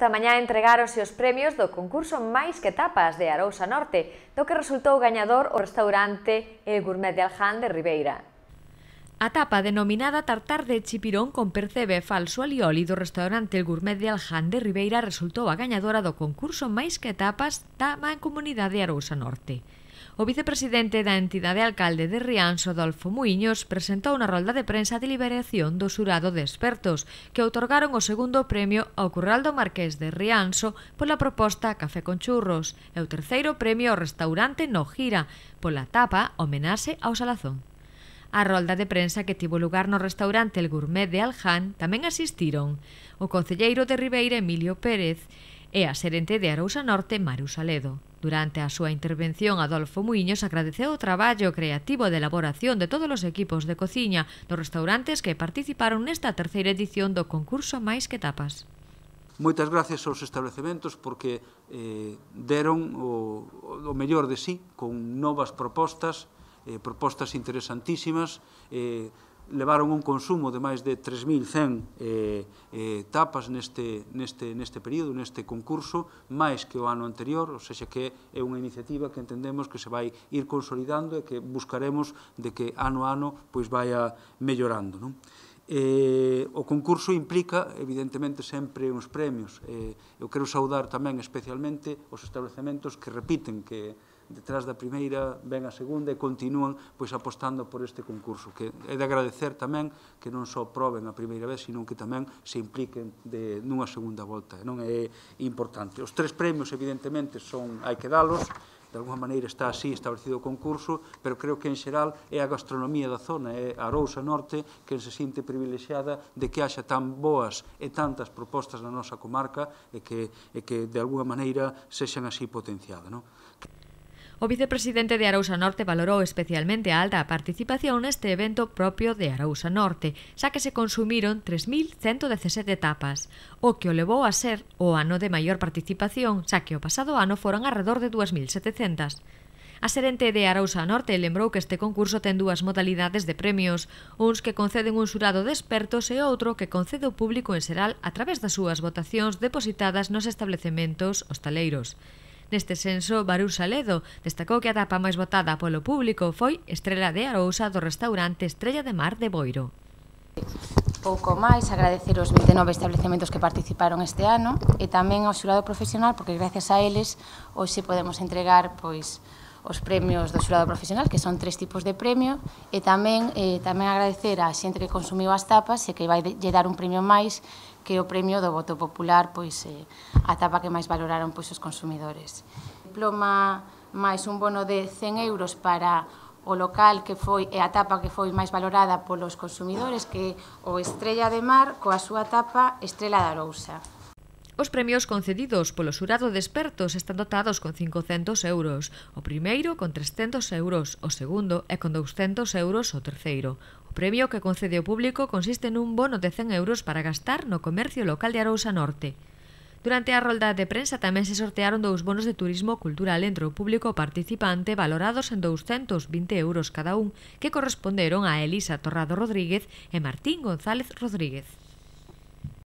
Esta mañá entregáronse os premios do concurso Máis que tapas de Arousa Norte, do que resultou gañador o restaurante El Gourmet de Alján de Ribeira. A tapa denominada tartar de chipirón con percebe falso alioli do restaurante El Gourmet de Alján de Ribeira resultou a gañadora do concurso Máis que tapas da Mancomunidade Arousa Norte. O vicepresidente da entidade alcalde de Rianxo, Adolfo Muiños, presentou na rolda de prensa de deliberación do xurado de expertos que otorgaron o segundo premio ao Curraldo Marqués de Rianxo pola proposta Café con Churros e o terceiro premio ao restaurante No Gira pola tapa homenaxe ao Salazón. A rolda de prensa que tivo lugar no restaurante El Gourmet de Alján tamén asistiron o concelleiro de Ribeira Emilio Pérez e a xerente de Arousa Norte Maru Saledo. Durante a súa intervención, Adolfo Muiños agradeceu o traballo creativo de elaboración de todos os equipos de cociña dos restaurantes que participaron nesta terceira edición do concurso Máis que Tapas. Moitas gracias aos establecementos porque eh, deron o, o mellor de sí con novas propostas, eh, propostas interesantísimas, eh, levaron un consumo de máis de 3.100 eh, eh, tapas neste, neste, neste período, neste concurso, máis que o ano anterior, ou seja que é unha iniciativa que entendemos que se vai ir consolidando e que buscaremos de que ano a ano pois vaya mellorando. Non? Eh, o concurso implica, evidentemente, sempre uns premios. Eh, eu quero saudar tamén especialmente os establecementos que repiten que detrás da primeira, ven a segunda e continúan pois apostando por este concurso, que é de agradecer tamén que non só proben a primeira vez, sino que tamén se impliquen de, nunha segunda volta, non é importante. Os tres premios, evidentemente, son hai que dalos, de alguma maneira está así establecido o concurso, pero creo que en xeral é a gastronomía da zona, é a Arousa Norte que se sinte privilexiada de que haxa tan boas e tantas propostas na nosa comarca e que, e que de alguma maneira sexan así potenciadas. Non? O vicepresidente de Arousa Norte valorou especialmente a alta participación neste evento propio de Arousa Norte, xa que se consumiron 3.117 tapas, o que o levou a ser o ano de maior participación, xa que o pasado ano foron arredor de 2.700. A serente de Arousa Norte lembrou que este concurso ten dúas modalidades de premios, uns que conceden un xurado de expertos e outro que concede o público en xeral a través das súas votacións depositadas nos establecementos hostaleiros. Neste senso, Barú Saledo destacou que a tapa máis votada polo público foi Estrela de Arousa do restaurante Estrella de Mar de Boiro. Pouco máis, agradecer os 29 establecementos que participaron este ano e tamén ao xurado profesional, porque gracias a eles hoxe podemos entregar pois os premios do xurado profesional, que son tres tipos de premio, e tamén eh, tamén agradecer á xente que consumiu as tapas e que vai lle dar un premio máis que o premio do voto popular pois eh, a etapa que máis valoraron pois os consumidores. Diploma máis un bono de 100 euros para o local que foi e a tapa que foi máis valorada polos consumidores que o Estrella de Mar coa súa tapa Estrela da Arousa. Os premios concedidos polo xurado de expertos están dotados con 500 euros, o primeiro con 300 euros, o segundo e con 200 euros o terceiro. O premio que concede o público consiste nun bono de 100 euros para gastar no comercio local de Arousa Norte. Durante a rolda de prensa tamén se sortearon dous bonos de turismo cultural entre o público participante valorados en 220 euros cada un que corresponderon a Elisa Torrado Rodríguez e Martín González Rodríguez.